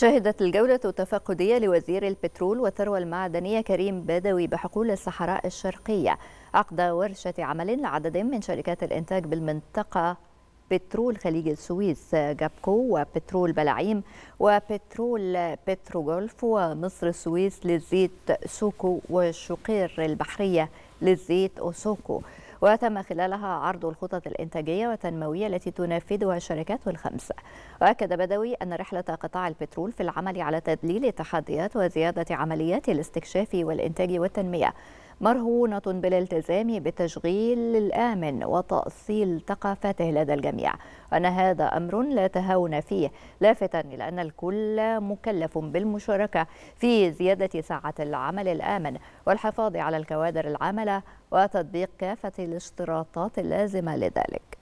شهدت الجولة التفقدية لوزير البترول والثروة المعدنية كريم بدوي بحقول الصحراء الشرقية عقد ورشة عمل لعدد من شركات الإنتاج بالمنطقة بترول خليج السويس جابكو وبترول بلعيم وبترول بتروجولف ومصر السويس للزيت سوكو والشقير البحرية للزيت أوسوكو وتم خلالها عرض الخطط الإنتاجية والتنموية التي تنفذها الشركات الخمسة وأكد بدوي أن رحلة قطاع البترول في العمل على تذليل التحديات وزيادة عمليات الاستكشاف والإنتاج والتنمية مرهونة بالالتزام بالتشغيل الآمن وتأصيل ثقافته لدى الجميع أن هذا أمر لا تهاون فيه لافتا إلى أن الكل مكلف بالمشاركة في زيادة ساعة العمل الآمن والحفاظ على الكوادر العاملة وتطبيق كافة الاشتراطات اللازمة لذلك